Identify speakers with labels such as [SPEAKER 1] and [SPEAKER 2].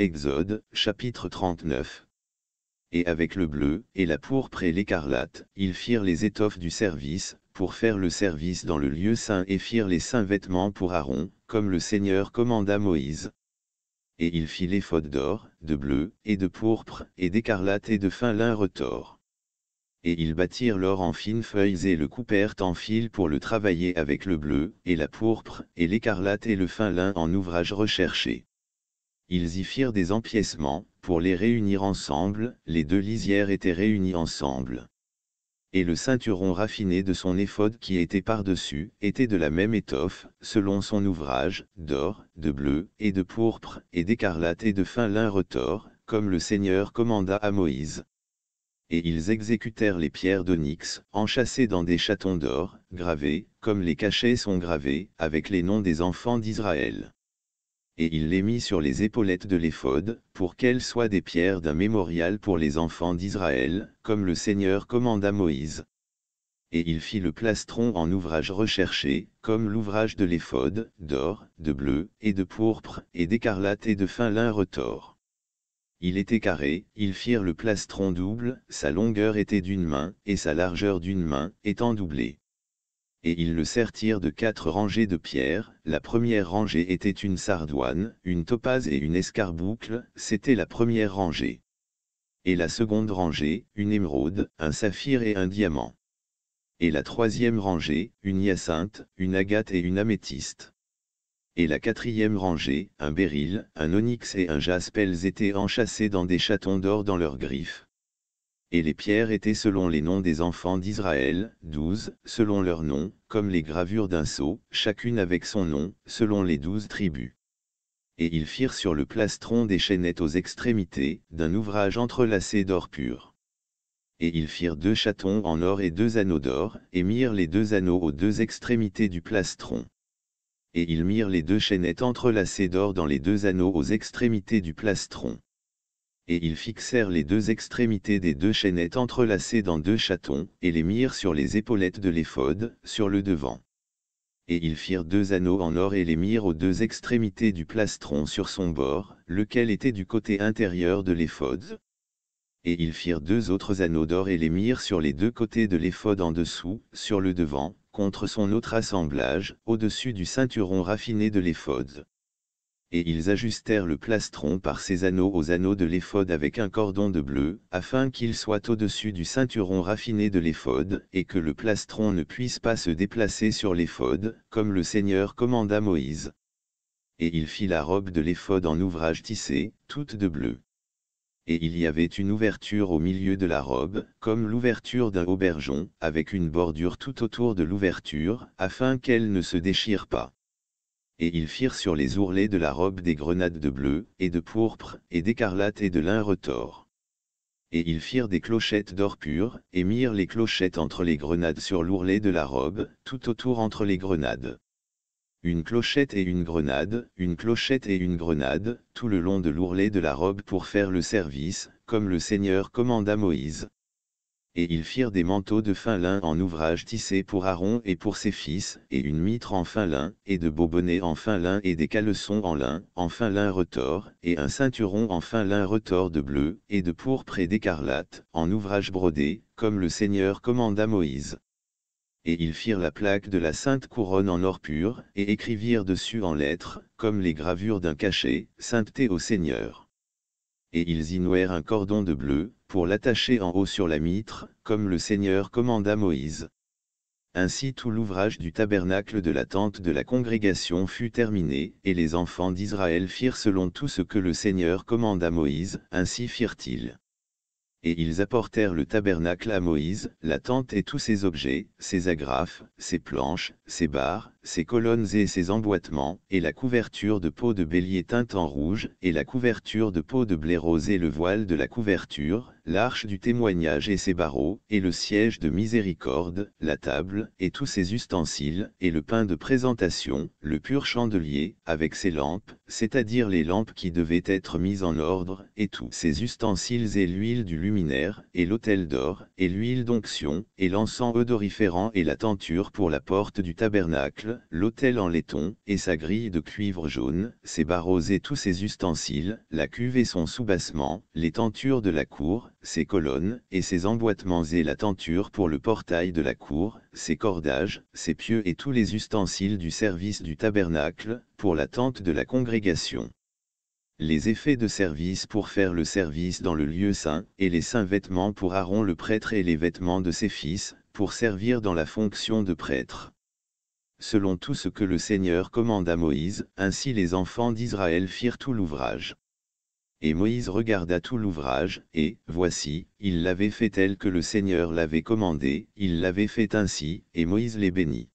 [SPEAKER 1] Exode, chapitre 39. Et avec le bleu, et la pourpre et l'écarlate, ils firent les étoffes du service, pour faire le service dans le lieu saint et firent les saints vêtements pour Aaron, comme le Seigneur commanda Moïse. Et il fit fautes d'or, de bleu, et de pourpre, et d'écarlate et de fin lin retors. Et ils bâtirent l'or en fines feuilles et le coupèrent en fil pour le travailler avec le bleu, et la pourpre, et l'écarlate et le fin lin en ouvrage recherché ils y firent des empiècements, pour les réunir ensemble, les deux lisières étaient réunies ensemble. Et le ceinturon raffiné de son éphode qui était par-dessus, était de la même étoffe, selon son ouvrage, d'or, de bleu, et de pourpre, et d'écarlate et de fin lin retors, comme le Seigneur commanda à Moïse. Et ils exécutèrent les pierres d'onyx, enchâssées dans des chatons d'or, gravés, comme les cachets sont gravés, avec les noms des enfants d'Israël et il les mit sur les épaulettes de l'éphod, pour qu'elles soient des pierres d'un mémorial pour les enfants d'Israël, comme le Seigneur commanda Moïse. Et il fit le plastron en ouvrage recherché, comme l'ouvrage de l'éphod, d'or, de bleu, et de pourpre, et d'écarlate et de fin lin retors. Il était carré, ils firent le plastron double, sa longueur était d'une main, et sa largeur d'une main, étant doublée et ils le sertirent de quatre rangées de pierres, la première rangée était une sardoine, une topaze et une escarboucle, c'était la première rangée. Et la seconde rangée, une émeraude, un saphir et un diamant. Et la troisième rangée, une hyacinthe, une agate et une améthyste. Et la quatrième rangée, un béryl, un onyx et un Elles étaient enchâssés dans des chatons d'or dans leurs griffes et les pierres étaient selon les noms des enfants d'Israël, douze, selon leurs noms, comme les gravures d'un sceau, chacune avec son nom, selon les douze tribus. Et ils firent sur le plastron des chaînettes aux extrémités, d'un ouvrage entrelacé d'or pur. Et ils firent deux chatons en or et deux anneaux d'or, et mirent les deux anneaux aux deux extrémités du plastron. Et ils mirent les deux chaînettes entrelacées d'or dans les deux anneaux aux extrémités du plastron et ils fixèrent les deux extrémités des deux chaînettes entrelacées dans deux chatons, et les mirent sur les épaulettes de l'éphode, sur le devant. Et ils firent deux anneaux en or et les mirent aux deux extrémités du plastron sur son bord, lequel était du côté intérieur de l'éphode. Et ils firent deux autres anneaux d'or et les mirent sur les deux côtés de l'éphode en dessous, sur le devant, contre son autre assemblage, au-dessus du ceinturon raffiné de l'éphode et ils ajustèrent le plastron par ses anneaux aux anneaux de l'éphode avec un cordon de bleu, afin qu'il soit au-dessus du ceinturon raffiné de l'éphode, et que le plastron ne puisse pas se déplacer sur l'éphode, comme le Seigneur commanda Moïse. Et il fit la robe de l'éphode en ouvrage tissé, toute de bleu. Et il y avait une ouverture au milieu de la robe, comme l'ouverture d'un aubergeon, avec une bordure tout autour de l'ouverture, afin qu'elle ne se déchire pas et ils firent sur les ourlets de la robe des grenades de bleu, et de pourpre, et d'écarlate et de lin retors. Et ils firent des clochettes d'or pur, et mirent les clochettes entre les grenades sur l'ourlet de la robe, tout autour entre les grenades. Une clochette et une grenade, une clochette et une grenade, tout le long de l'ourlet de la robe pour faire le service, comme le Seigneur commanda Moïse et ils firent des manteaux de fin lin en ouvrage tissé pour Aaron et pour ses fils, et une mitre en fin lin, et de beaux bonnets en fin lin et des caleçons en lin, en fin lin retors, et un ceinturon en fin lin retors de bleu, et de pourpre et d'écarlate, en ouvrage brodé, comme le Seigneur commanda Moïse. Et ils firent la plaque de la sainte couronne en or pur, et écrivirent dessus en lettres, comme les gravures d'un cachet, Sainteté au Seigneur et ils y nouèrent un cordon de bleu, pour l'attacher en haut sur la mitre, comme le Seigneur commanda Moïse. Ainsi tout l'ouvrage du tabernacle de la tente de la congrégation fut terminé, et les enfants d'Israël firent selon tout ce que le Seigneur commanda Moïse, ainsi firent-ils. Et ils apportèrent le tabernacle à Moïse, la tente et tous ses objets, ses agrafes, ses planches, ses barres, ses colonnes et ses emboîtements, et la couverture de peau de bélier teinte en rouge, et la couverture de peau de blé rose et le voile de la couverture, l'arche du témoignage et ses barreaux, et le siège de miséricorde, la table, et tous ses ustensiles, et le pain de présentation, le pur chandelier, avec ses lampes, c'est-à-dire les lampes qui devaient être mises en ordre, et tous ses ustensiles et l'huile du luminaire, et l'autel d'or, et l'huile d'onction, et l'encens odoriférant et la tenture pour la porte du tabernacle, l'autel en laiton, et sa grille de cuivre jaune, ses barreaux et tous ses ustensiles, la cuve et son soubassement, les tentures de la cour, ses colonnes, et ses emboîtements et la tenture pour le portail de la cour, ses cordages, ses pieux et tous les ustensiles du service du tabernacle, pour la tente de la congrégation les effets de service pour faire le service dans le lieu saint, et les saints vêtements pour Aaron le prêtre et les vêtements de ses fils, pour servir dans la fonction de prêtre selon tout ce que le Seigneur commande à Moïse, ainsi les enfants d'Israël firent tout l'ouvrage. Et Moïse regarda tout l'ouvrage, et, voici, il l'avait fait tel que le Seigneur l'avait commandé, il l'avait fait ainsi, et Moïse les bénit.